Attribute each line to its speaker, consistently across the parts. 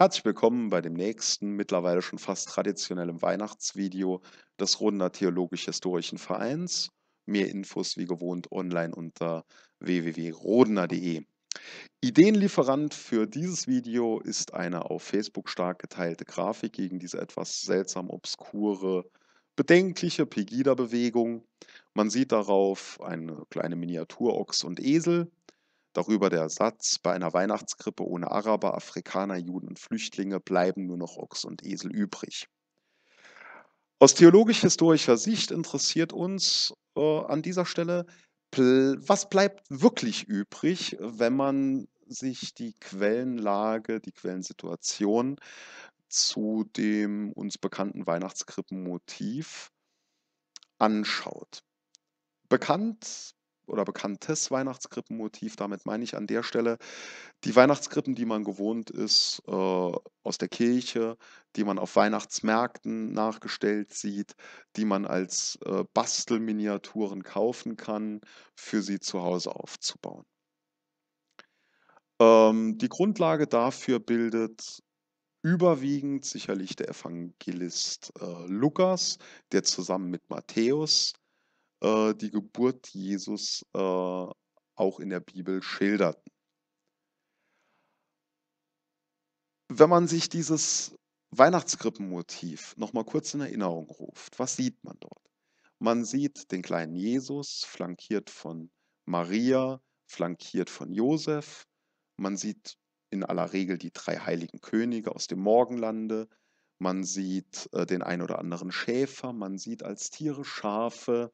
Speaker 1: Herzlich willkommen bei dem nächsten, mittlerweile schon fast traditionellen Weihnachtsvideo des Runder Theologisch-Historischen Vereins. Mehr Infos wie gewohnt online unter www.rodner.de. Ideenlieferant für dieses Video ist eine auf Facebook stark geteilte Grafik gegen diese etwas seltsam obskure, bedenkliche Pegida-Bewegung. Man sieht darauf eine kleine Miniatur Ochs und Esel, Darüber der Satz, bei einer Weihnachtskrippe ohne Araber, Afrikaner, Juden und Flüchtlinge bleiben nur noch Ochs und Esel übrig. Aus theologisch-historischer Sicht interessiert uns äh, an dieser Stelle, was bleibt wirklich übrig, wenn man sich die Quellenlage, die Quellensituation zu dem uns bekannten Weihnachtskrippenmotiv anschaut. Bekannt oder bekanntes Weihnachtskrippenmotiv. Damit meine ich an der Stelle die Weihnachtskrippen, die man gewohnt ist äh, aus der Kirche, die man auf Weihnachtsmärkten nachgestellt sieht, die man als äh, Bastelminiaturen kaufen kann, für sie zu Hause aufzubauen. Ähm, die Grundlage dafür bildet überwiegend sicherlich der Evangelist äh, Lukas, der zusammen mit Matthäus äh, die Geburt Jesus äh, auch in der Bibel schilderten. Wenn man sich dieses Weihnachtskrippenmotiv nochmal kurz in Erinnerung ruft, was sieht man dort? Man sieht den kleinen Jesus flankiert von Maria, flankiert von Josef. Man sieht in aller Regel die drei heiligen Könige aus dem Morgenlande. Man sieht äh, den ein oder anderen Schäfer. Man sieht als Tiere Schafe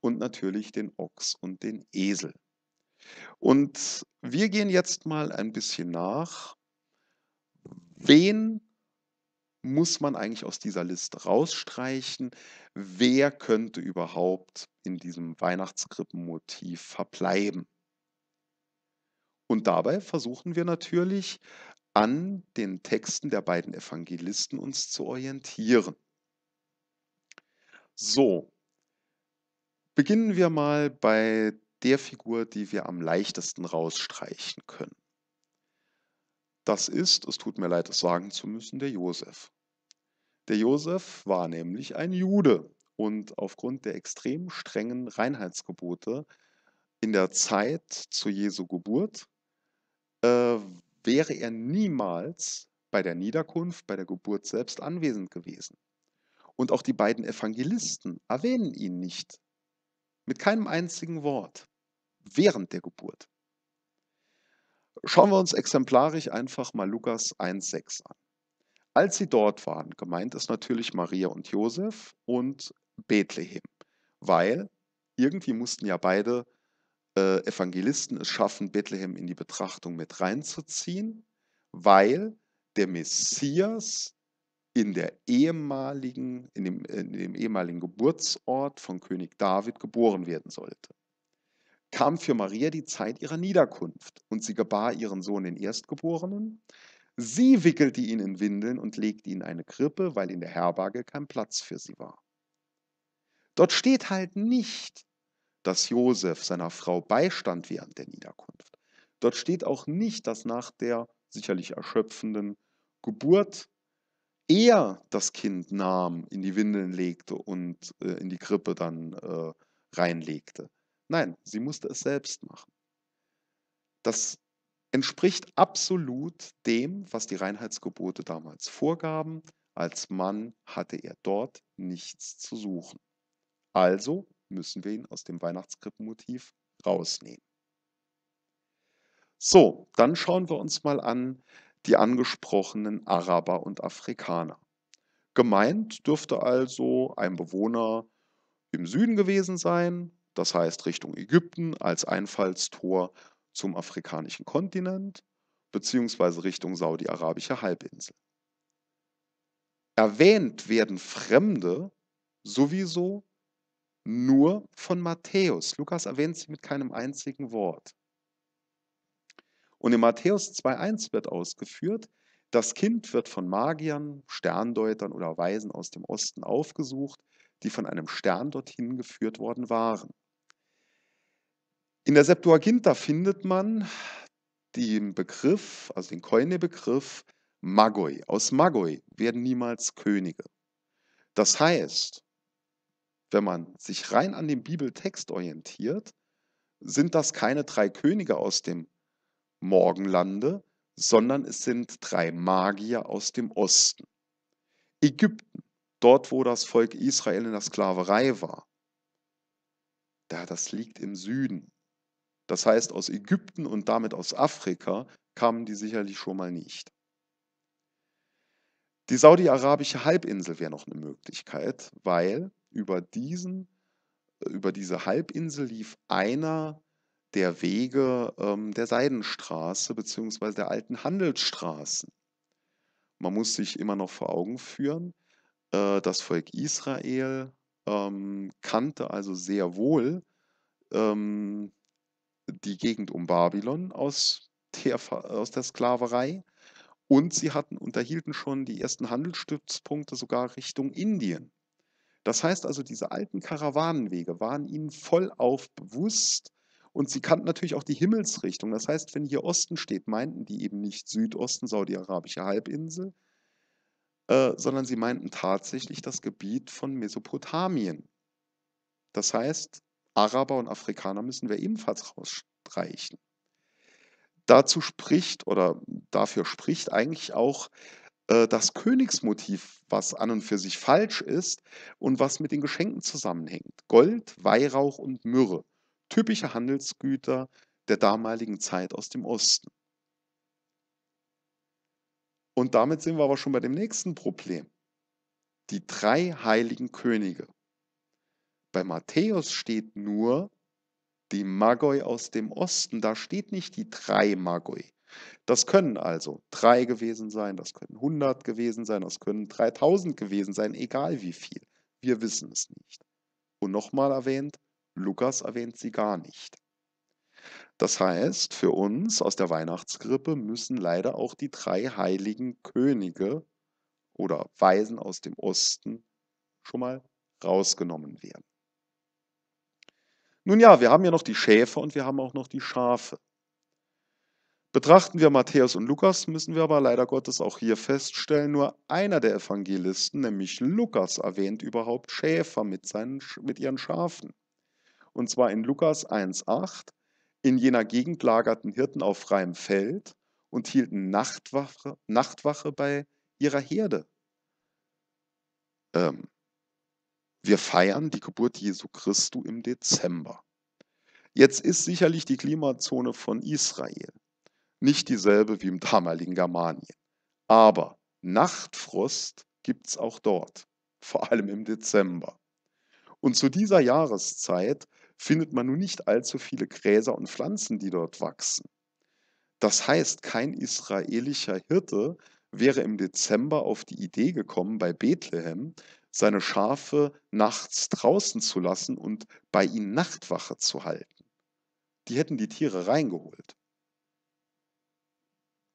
Speaker 1: und natürlich den Ochs und den Esel. Und wir gehen jetzt mal ein bisschen nach, wen muss man eigentlich aus dieser Liste rausstreichen? Wer könnte überhaupt in diesem Weihnachtskrippenmotiv verbleiben? Und dabei versuchen wir natürlich an den Texten der beiden Evangelisten uns zu orientieren. So, Beginnen wir mal bei der Figur, die wir am leichtesten rausstreichen können. Das ist, es tut mir leid, es sagen zu müssen, der Josef. Der Josef war nämlich ein Jude und aufgrund der extrem strengen Reinheitsgebote in der Zeit zu Jesu Geburt äh, wäre er niemals bei der Niederkunft, bei der Geburt selbst anwesend gewesen. Und auch die beiden Evangelisten erwähnen ihn nicht mit keinem einzigen Wort. Während der Geburt. Schauen wir uns exemplarisch einfach mal Lukas 1,6 an. Als sie dort waren, gemeint ist natürlich Maria und Josef und Bethlehem, weil irgendwie mussten ja beide äh, Evangelisten es schaffen, Bethlehem in die Betrachtung mit reinzuziehen, weil der Messias in der ehemaligen, in dem, in dem ehemaligen Geburtsort von König David geboren werden sollte. Kam für Maria die Zeit ihrer Niederkunft und sie gebar ihren Sohn den Erstgeborenen. Sie wickelte ihn in Windeln und legte ihn in eine Krippe, weil in der Herberge kein Platz für sie war. Dort steht halt nicht, dass Josef seiner Frau beistand während der Niederkunft. Dort steht auch nicht, dass nach der sicherlich erschöpfenden Geburt er das Kind nahm, in die Windeln legte und äh, in die Krippe dann äh, reinlegte. Nein, sie musste es selbst machen. Das entspricht absolut dem, was die Reinheitsgebote damals vorgaben. Als Mann hatte er dort nichts zu suchen. Also müssen wir ihn aus dem Weihnachtskrippenmotiv rausnehmen. So, dann schauen wir uns mal an, die angesprochenen Araber und Afrikaner. Gemeint dürfte also ein Bewohner im Süden gewesen sein, das heißt Richtung Ägypten als Einfallstor zum afrikanischen Kontinent, beziehungsweise Richtung saudi-arabische Halbinsel. Erwähnt werden Fremde sowieso nur von Matthäus. Lukas erwähnt sie mit keinem einzigen Wort. Und in Matthäus 2.1 wird ausgeführt, das Kind wird von Magiern, Sterndeutern oder Weisen aus dem Osten aufgesucht, die von einem Stern dorthin geführt worden waren. In der Septuaginta findet man den Begriff, also den Koine-Begriff Magoi. Aus Magoi werden niemals Könige. Das heißt, wenn man sich rein an dem Bibeltext orientiert, sind das keine drei Könige aus dem Morgenlande, sondern es sind drei Magier aus dem Osten. Ägypten, dort wo das Volk Israel in der Sklaverei war, da das liegt im Süden. Das heißt, aus Ägypten und damit aus Afrika kamen die sicherlich schon mal nicht. Die saudi-arabische Halbinsel wäre noch eine Möglichkeit, weil über, diesen, über diese Halbinsel lief einer der Wege ähm, der Seidenstraße bzw. der alten Handelsstraßen. Man muss sich immer noch vor Augen führen, äh, das Volk Israel ähm, kannte also sehr wohl ähm, die Gegend um Babylon aus der, aus der Sklaverei und sie hatten unterhielten schon die ersten Handelsstützpunkte sogar Richtung Indien. Das heißt also, diese alten Karawanenwege waren ihnen vollauf bewusst und sie kannten natürlich auch die Himmelsrichtung. Das heißt, wenn hier Osten steht, meinten die eben nicht Südosten, Saudi-Arabische Halbinsel, äh, sondern sie meinten tatsächlich das Gebiet von Mesopotamien. Das heißt, Araber und Afrikaner müssen wir ebenfalls rausstreichen. Dazu spricht oder dafür spricht eigentlich auch äh, das Königsmotiv, was an und für sich falsch ist und was mit den Geschenken zusammenhängt. Gold, Weihrauch und Myrrhe typische Handelsgüter der damaligen Zeit aus dem Osten. Und damit sind wir aber schon bei dem nächsten Problem. Die drei heiligen Könige. Bei Matthäus steht nur die Magoi aus dem Osten, da steht nicht die drei Magoi. Das können also drei gewesen sein, das können 100 gewesen sein, das können 3000 gewesen sein, egal wie viel. Wir wissen es nicht. Und nochmal erwähnt, Lukas erwähnt sie gar nicht. Das heißt, für uns aus der Weihnachtsgrippe müssen leider auch die drei heiligen Könige oder Weisen aus dem Osten schon mal rausgenommen werden. Nun ja, wir haben ja noch die Schäfer und wir haben auch noch die Schafe. Betrachten wir Matthäus und Lukas, müssen wir aber leider Gottes auch hier feststellen, nur einer der Evangelisten, nämlich Lukas, erwähnt überhaupt Schäfer mit, seinen, mit ihren Schafen und zwar in Lukas 1,8. In jener Gegend lagerten Hirten auf freiem Feld und hielten Nachtwache, Nachtwache bei ihrer Herde. Ähm, wir feiern die Geburt Jesu Christi im Dezember. Jetzt ist sicherlich die Klimazone von Israel nicht dieselbe wie im damaligen Germanien. Aber Nachtfrost gibt es auch dort, vor allem im Dezember. Und zu dieser Jahreszeit findet man nun nicht allzu viele Gräser und Pflanzen, die dort wachsen. Das heißt, kein israelischer Hirte wäre im Dezember auf die Idee gekommen, bei Bethlehem seine Schafe nachts draußen zu lassen und bei ihnen Nachtwache zu halten. Die hätten die Tiere reingeholt.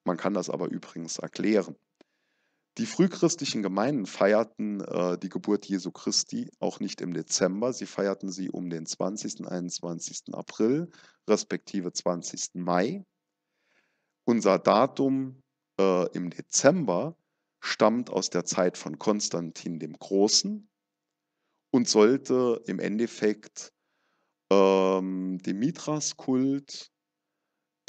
Speaker 1: Man kann das aber übrigens erklären. Die frühchristlichen Gemeinden feierten äh, die Geburt Jesu Christi auch nicht im Dezember, sie feierten sie um den 20. und 21. April, respektive 20. Mai. Unser Datum äh, im Dezember stammt aus der Zeit von Konstantin dem Großen und sollte im Endeffekt ähm, dem mithras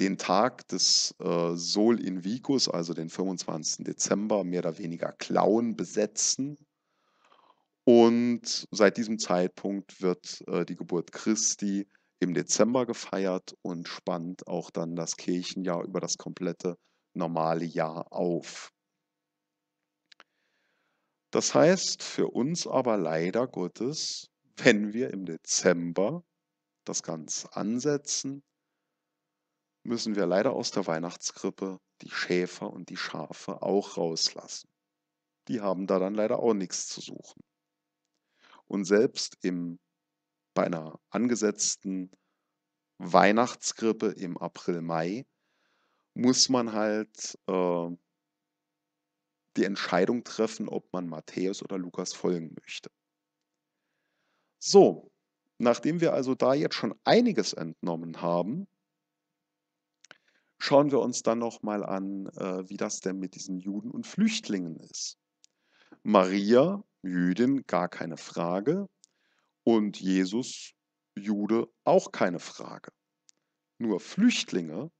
Speaker 1: den Tag des äh, Sol Invicus, also den 25. Dezember, mehr oder weniger klauen, besetzen. Und seit diesem Zeitpunkt wird äh, die Geburt Christi im Dezember gefeiert und spannt auch dann das Kirchenjahr über das komplette normale Jahr auf. Das heißt für uns aber leider Gottes, wenn wir im Dezember das Ganze ansetzen, müssen wir leider aus der Weihnachtskrippe die Schäfer und die Schafe auch rauslassen. Die haben da dann leider auch nichts zu suchen. Und selbst im, bei einer angesetzten Weihnachtskrippe im April, Mai muss man halt äh, die Entscheidung treffen, ob man Matthäus oder Lukas folgen möchte. So, nachdem wir also da jetzt schon einiges entnommen haben, schauen wir uns dann nochmal an, äh, wie das denn mit diesen Juden und Flüchtlingen ist. Maria, Jüdin, gar keine Frage. Und Jesus, Jude, auch keine Frage. Nur Flüchtlinge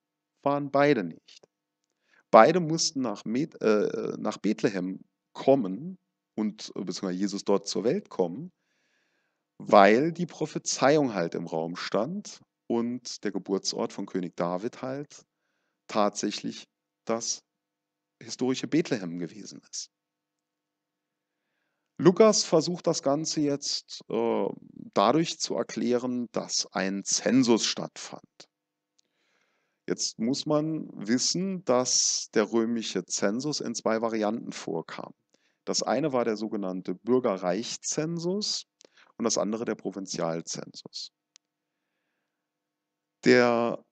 Speaker 1: waren beide nicht. Beide mussten nach, Met, äh, nach Bethlehem kommen und beziehungsweise Jesus dort zur Welt kommen, weil die Prophezeiung halt im Raum stand und der Geburtsort von König David halt tatsächlich das historische Bethlehem gewesen ist. Lukas versucht das Ganze jetzt äh, dadurch zu erklären, dass ein Zensus stattfand. Jetzt muss man wissen, dass der römische Zensus in zwei Varianten vorkam. Das eine war der sogenannte Bürgerreichzensus und das andere der Provinzialzensus. Der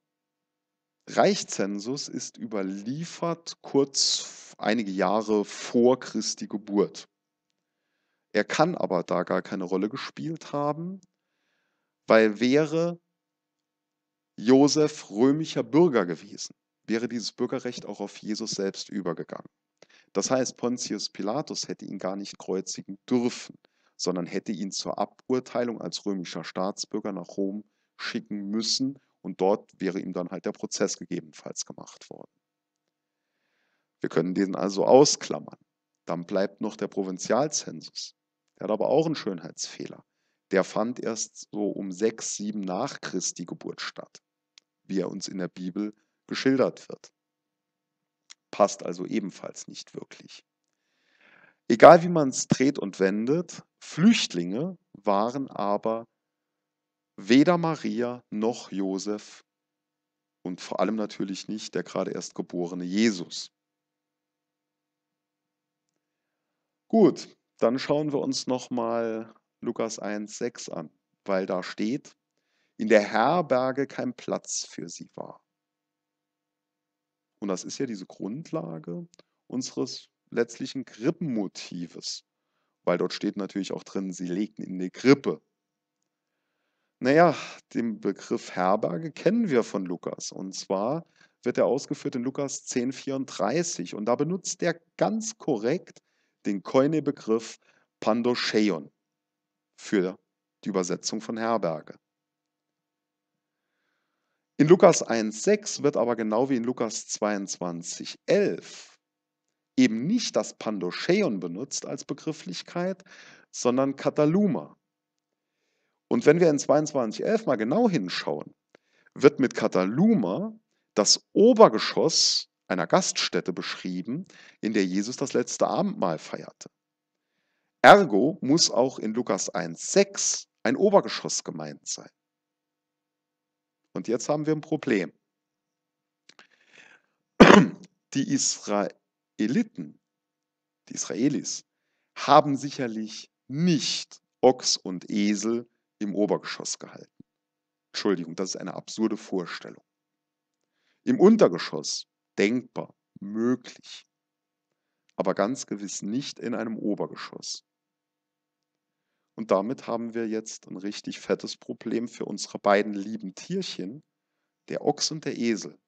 Speaker 1: Reichszensus ist überliefert kurz einige Jahre vor Christi Geburt. Er kann aber da gar keine Rolle gespielt haben, weil wäre Josef römischer Bürger gewesen, wäre dieses Bürgerrecht auch auf Jesus selbst übergegangen. Das heißt, Pontius Pilatus hätte ihn gar nicht kreuzigen dürfen, sondern hätte ihn zur Aburteilung als römischer Staatsbürger nach Rom schicken müssen und dort wäre ihm dann halt der Prozess gegebenenfalls gemacht worden. Wir können diesen also ausklammern. Dann bleibt noch der Provinzialzensus. Der hat aber auch einen Schönheitsfehler. Der fand erst so um 6, 7 nach Christi Geburt statt, wie er uns in der Bibel geschildert wird. Passt also ebenfalls nicht wirklich. Egal wie man es dreht und wendet, Flüchtlinge waren aber weder Maria noch Josef und vor allem natürlich nicht der gerade erst geborene Jesus. Gut, dann schauen wir uns nochmal Lukas 1,6 an, weil da steht, in der Herberge kein Platz für sie war. Und das ist ja diese Grundlage unseres letztlichen Krippenmotives, weil dort steht natürlich auch drin, sie legten in die Krippe. Naja, den Begriff Herberge kennen wir von Lukas. Und zwar wird er ausgeführt in Lukas 10,34. Und da benutzt er ganz korrekt den Koine-Begriff Pandoscheion für die Übersetzung von Herberge. In Lukas 1,6 wird aber genau wie in Lukas 22,11 eben nicht das Pandoscheion benutzt als Begrifflichkeit, sondern Kataluma. Und wenn wir in 2211 mal genau hinschauen, wird mit Kataluma das Obergeschoss einer Gaststätte beschrieben, in der Jesus das letzte Abendmahl feierte. Ergo muss auch in Lukas 1,6 ein Obergeschoss gemeint sein. Und jetzt haben wir ein Problem. Die Israeliten, die Israelis, haben sicherlich nicht Ochs und Esel im Obergeschoss gehalten. Entschuldigung, das ist eine absurde Vorstellung. Im Untergeschoss denkbar, möglich, aber ganz gewiss nicht in einem Obergeschoss. Und damit haben wir jetzt ein richtig fettes Problem für unsere beiden lieben Tierchen. Der Ochs und der Esel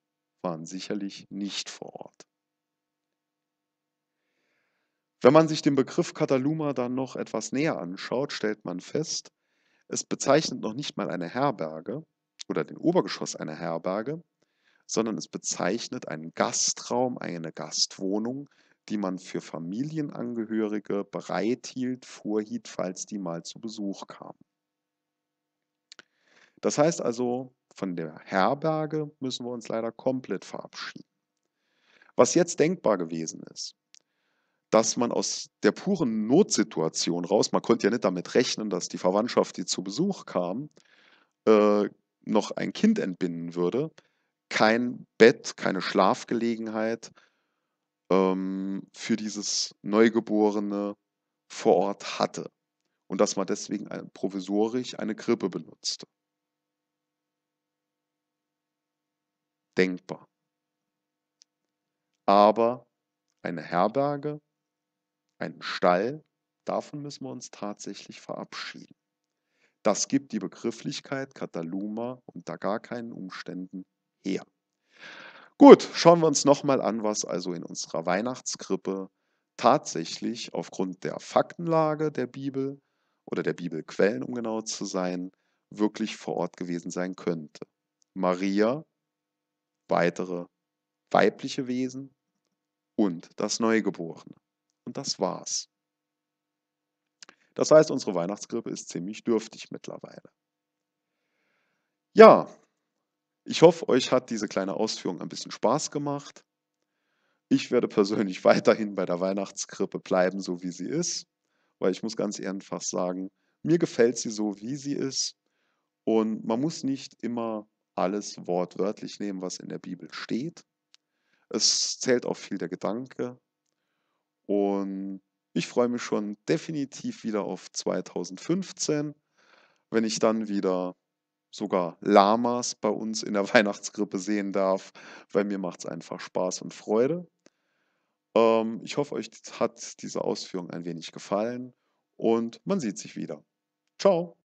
Speaker 1: waren sicherlich nicht vor Ort. Wenn man sich den Begriff Kataluma dann noch etwas näher anschaut, stellt man fest, es bezeichnet noch nicht mal eine Herberge oder den Obergeschoss einer Herberge, sondern es bezeichnet einen Gastraum, eine Gastwohnung, die man für Familienangehörige bereithielt, vorhielt, falls die mal zu Besuch kamen. Das heißt also, von der Herberge müssen wir uns leider komplett verabschieden. Was jetzt denkbar gewesen ist, dass man aus der puren Notsituation raus, man konnte ja nicht damit rechnen, dass die Verwandtschaft, die zu Besuch kam, äh, noch ein Kind entbinden würde, kein Bett, keine Schlafgelegenheit ähm, für dieses Neugeborene vor Ort hatte. Und dass man deswegen provisorisch eine Krippe benutzte. Denkbar. Aber eine Herberge einen Stall, davon müssen wir uns tatsächlich verabschieden. Das gibt die Begrifflichkeit Kataluma unter gar keinen Umständen her. Gut, schauen wir uns nochmal an, was also in unserer Weihnachtskrippe tatsächlich aufgrund der Faktenlage der Bibel oder der Bibelquellen, um genau zu sein, wirklich vor Ort gewesen sein könnte. Maria, weitere weibliche Wesen und das Neugeborene und das war's. Das heißt, unsere Weihnachtsgrippe ist ziemlich dürftig mittlerweile. Ja, ich hoffe, euch hat diese kleine Ausführung ein bisschen Spaß gemacht. Ich werde persönlich weiterhin bei der Weihnachtsgrippe bleiben, so wie sie ist, weil ich muss ganz einfach sagen, mir gefällt sie so, wie sie ist. Und man muss nicht immer alles wortwörtlich nehmen, was in der Bibel steht. Es zählt auch viel der Gedanke, und ich freue mich schon definitiv wieder auf 2015, wenn ich dann wieder sogar Lamas bei uns in der Weihnachtsgrippe sehen darf, weil mir macht es einfach Spaß und Freude. Ähm, ich hoffe, euch hat diese Ausführung ein wenig gefallen und man sieht sich wieder. Ciao!